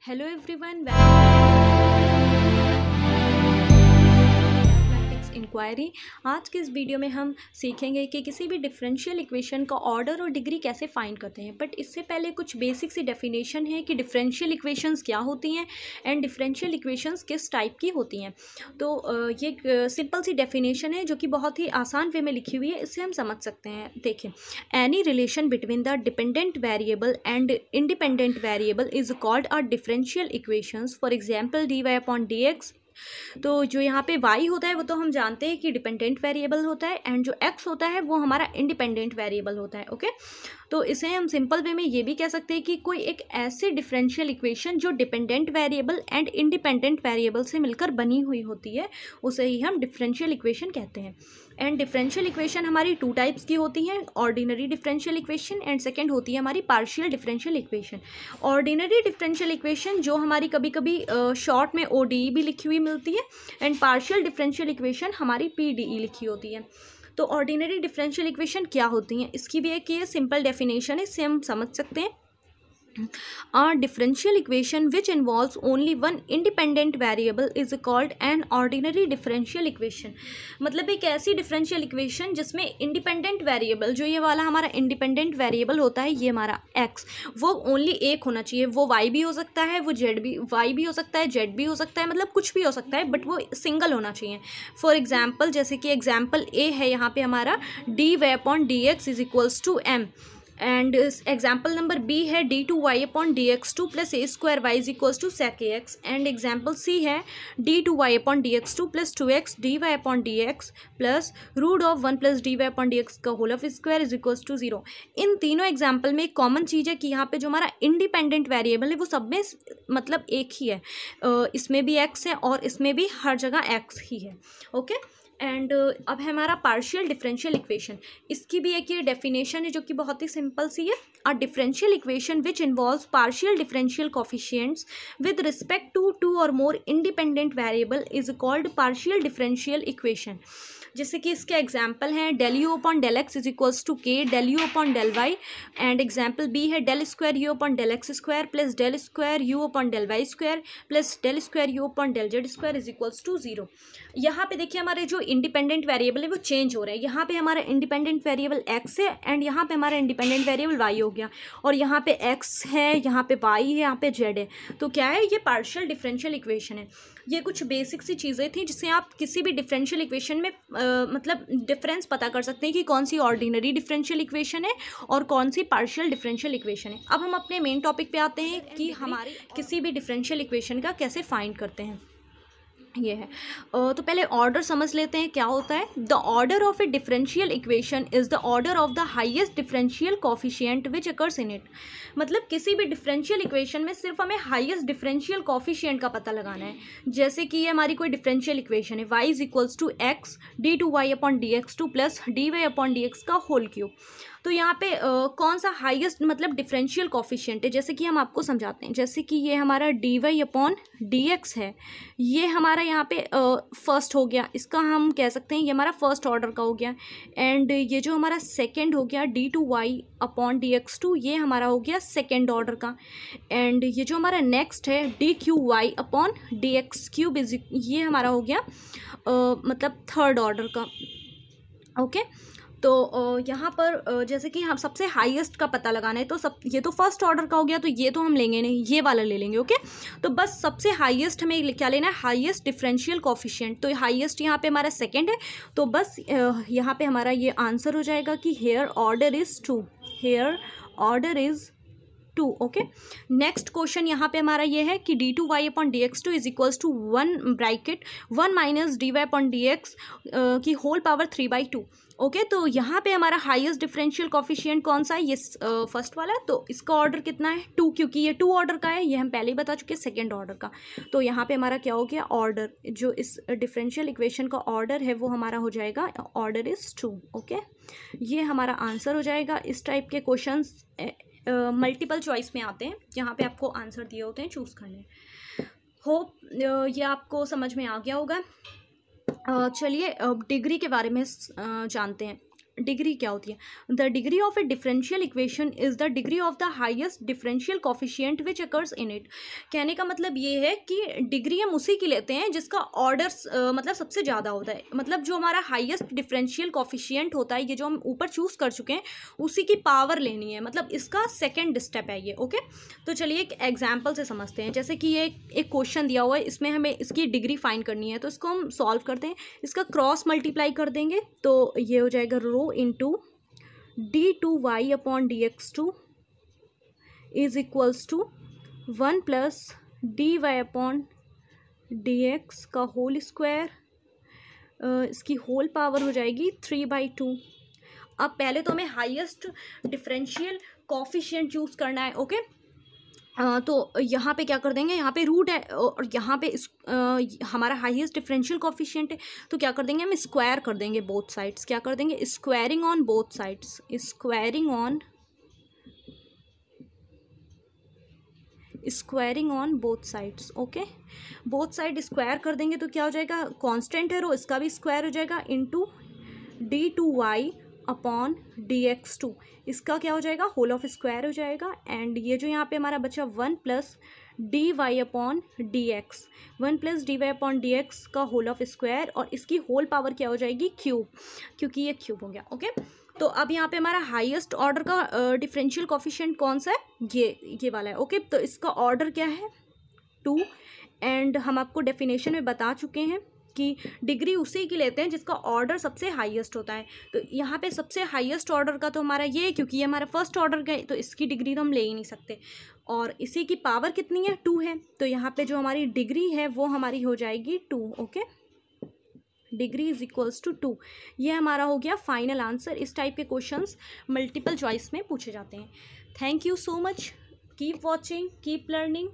hello everyone inquiry आज के इस वीडियो में हम सीखेंगे कि किसी भी डिफरेंशियल इक्वेशन का ऑर्डर और डिग्री कैसे फाइंड करते हैं बट इससे पहले कुछ बेसिक सी डेफिनेशन है कि डिफरेंशियल इक्वेशंस क्या होती हैं एंड डिफरेंशियल इक्वेशंस किस टाइप की होती हैं तो ये सिंपल सी डेफिनेशन है जो कि बहुत ही आसान वे में लिखी हुई है इससे हम समझ सकते हैं देखें any relation between the dependent variable and independent variable is called are differential equations for example D Y upon D X hmm. तो जो यहाँ पे वाई होता है वो तो हम जानते हैं कि डिपेंडेंट वेरिएबल होता है एंड जो एक्स होता है वो हमारा इंडिपेंडेंट वेरिएबल होता है ओके तो इसे हम सिंपल वे में ये भी कह सकते हैं कि कोई एक ऐसी डिफरेंशियल इक्वेशन जो dependent variable and independent variable से मिलकर बनी हुई होती है उसे ही हम डिफरेंशियल इक्वेशन कहते हैं एंड डिफरेंशियल इक्वेशन हमारी टू टाइप्स की होती हैं ordinary differential equation and second होती है हमारी partial differential equation ordinary differential equation जो हमारी कभी कभी शॉर्ट में ओ e भी लिखी हुई मिलती है एंड पार्शियल डिफरेंशियल इक्वेशन हमारी पी e लिखी होती है तो ऑर्डिनरी डिफरेंशियल इक्वेशन क्या होती हैं इसकी भी एक ये सिंपल डेफिनेशन है इसे हम समझ सकते हैं a differential equation which involves only one independent variable is called an ordinary differential equation मतलब एक ऐसी differential equation जिसमें independent variable जो ये वाला हमारा independent variable होता है ये हमारा x वो only एक होना चाहिए वो y भी हो सकता है वो z भी y भी हो सकता है z भी हो सकता है मतलब कुछ भी हो सकता है बट वो सिंगल होना चाहिए फॉर एग्जाम्पल जैसे कि एग्जाम्पल ए है यहाँ पे हमारा D Y upon D X is equals to M and example number B है D two Y upon D X two plus A square Y is equals to sec X and example C है D two Y upon D X two plus two X D Y upon D X plus root of one plus D Y upon D X का whole of square is equals to zero इन तीनों example में एक common चीज़ है कि यहाँ पे जो हमारा इंडिपेंडेंट वेरिएबल है वो सब में मतलब एक ही है इसमें भी एक्स है और इसमें भी हर जगह एक्स ही है ओके okay? एंड uh, अब है हमारा पार्शियल डिफरेंशियल इक्वेशन इसकी भी एक ये डेफिनेशन है जो कि बहुत ही सिंपल सी है a differential equation which involve partial differential coefficients with respect to two और more independent variable is called partial differential equation जैसे कि इसके एग्जाम्पल हैं del U upon del X is equals to K del U upon del Y and example B है del square U upon del X square plus del square U upon del Y square plus del square U upon del Z square is equals to zero यहाँ पे देखिए हमारे जो independent variable है वो change हो रहे हैं यहाँ पे हमारा इंडिपेंडेंट वेरिएबल एक्स है एंड यहाँ पे हमारा इंडिपेंडेंट वेरिएबल वाई हो गया और यहाँ पे एक्स है यहाँ पे वाई है यहाँ पे जेड है तो क्या है ये पार्शियल डिफरेंशियल इक्वेशन है ये कुछ बेसिक सी चीज़ें थी जिसे आप किसी भी डिफरेंशियल इक्वेशन में मतलब डिफरेंस पता कर सकते हैं कि कौन सी ऑर्डिनरी डिफरेंशियल इक्वेशन है और कौन सी पार्शियल डिफरेंशियल इक्वेशन है अब हम अपने मेन टॉपिक पे आते हैं कि हमारे किसी भी डिफरेंशियल इक्वेशन का कैसे फाइंड करते हैं ये है तो पहले ऑर्डर समझ लेते हैं क्या होता है the order of a differential equation is the order of the highest differential coefficient which occurs in it मतलब किसी भी डिफरेंशियल इक्वेशन में सिर्फ हमें हाइएस्ट डिफरेंशियल कॉफिशियंट का पता लगाना है जैसे कि ये हमारी कोई डिफरेंशियल इक्वेशन है Y is equals to X D two Y upon D X two plus D Y upon D X का होल क्यूब तो यहाँ पे आ, कौन सा हाईएस्ट मतलब डिफरेंशियल कॉफिशियंट है जैसे कि हम आपको समझाते हैं जैसे कि ये हमारा D Y upon D X है ये हमारा यहाँ पे फर्स्ट हो गया इसका हम कह सकते हैं ये हमारा फर्स्ट ऑर्डर का हो गया एंड ये जो हमारा सेकेंड हो गया D two Y upon D X two ये हमारा हो गया सेकेंड ऑर्डर का एंड ये जो हमारा नेक्स्ट है D cube Y upon D X cube is ये हमारा हो गया आ, मतलब थर्ड ऑर्डर का ओके okay? तो यहाँ पर जैसे कि हम सबसे हाईएस्ट का पता लगाना है तो सब ये तो फर्स्ट ऑर्डर का हो गया तो ये तो हम लेंगे नहीं ये वाला ले लेंगे ओके तो बस सबसे हाईएस्ट हमें क्या लेना है हाईएस्ट डिफरेंशियल कॉफिशियंट तो हाईएस्ट यहाँ पे हमारा सेकेंड है तो बस यहाँ पर हमारा ये आंसर हो जाएगा कि here order is two here order is two okay next question यहाँ पे हमारा ये है कि D two Y upon D X two is equals to one bracket one minus D Y upon D X की whole power three by two okay तो यहाँ पे हमारा हाईएस्ट डिफरेंशियल कॉफिशियंट कौन सा है ये फर्स्ट uh, वाला तो इसका ऑर्डर कितना है टू क्योंकि ये टू ऑर्डर का है ये हम पहले ही बता चुके हैं सेकेंड ऑर्डर का तो यहाँ पे हमारा क्या हो गया ऑर्डर जो इस डिफरेंशियल इक्वेशन का ऑर्डर है वो हमारा हो जाएगा ऑर्डर इज़ टू ओके ये हमारा आंसर हो जाएगा इस टाइप के क्वेश्चन मल्टीपल चॉइस में आते हैं जहाँ पे आपको आंसर दिए होते हैं चूज़ करने होप ये आपको समझ में आ गया होगा चलिए अब डिग्री के बारे में जानते हैं डिग्री क्या होती है the degree of a differential equation is the degree of the highest differential coefficient which occurs in it कहने का मतलब ये है कि डिग्री हम उसी की लेते हैं जिसका ऑर्डर मतलब सबसे ज़्यादा होता है मतलब जो हमारा हाइएस्ट डिफरेंशियल कॉफिशियंट होता है ये जो हम ऊपर चूज़ कर चुके हैं उसी की पावर लेनी है मतलब इसका सेकेंड स्टेप है ये ओके तो चलिए एक एग्जाम्पल से समझते हैं जैसे कि ये एक क्वेश्चन दिया हुआ है इसमें हमें इसकी डिग्री फाइन करनी है तो इसको हम सॉल्व करते हैं इसका क्रॉस मल्टीप्लाई कर देंगे तो ये हो जाएगा rho into D two Y upon D X two is equals to one plus D Y upon D X का होल स्क्वायर uh, इसकी होल पावर हो जाएगी थ्री बाई टू अब पहले तो हमें हाईएस्ट डिफरेंशियल कॉफिशियंट चूज़ करना है ओके okay? तो यहाँ पे क्या कर देंगे यहाँ पे रूट है और यहाँ पे इस, आ, हमारा हाईएस्ट डिफरेंशियल कॉफिशियंट है तो क्या कर देंगे हम स्क्वायर कर देंगे बोथ साइड्स क्या कर देंगे squaring on both sides squaring on squaring on both sides okay both side square कर देंगे तो क्या हो जाएगा कॉन्स्टेंट है रो इसका भी स्क्वायर हो जाएगा two D two Y upon D X two इसका क्या हो जाएगा होल ऑफ स्क्वायर हो जाएगा एंड ये जो यहाँ पे हमारा बचा one plus D Y upon D X one plus D Y upon D X का होल ऑफ स्क्वायर और इसकी होल पावर क्या हो जाएगी क्यूब क्योंकि ये क्यूब हो गया ओके तो अब यहाँ पे हमारा हाईएस्ट ऑर्डर का डिफरेंशियल uh, कॉफिशेंट कौन सा है ये ये वाला है ओके okay? तो इसका ऑर्डर क्या है टू एंड हम आपको डेफिनेशन में बता चुके हैं उसकी डिग्री उसी की लेते हैं जिसका ऑर्डर सबसे हाईएस्ट होता है तो यहाँ पे सबसे हाईएस्ट ऑर्डर का तो हमारा ये है क्योंकि ये हमारा फर्स्ट ऑर्डर का तो इसकी डिग्री तो हम ले ही नहीं सकते और इसी की पावर कितनी है टू है तो यहाँ पर जो हमारी डिग्री है वो हमारी हो जाएगी two okay degree is equals to two ये हमारा हो गया फाइनल आंसर इस टाइप के क्वेश्चन मल्टीपल चॉइस में पूछे जाते हैं thank you so much keep watching keep learning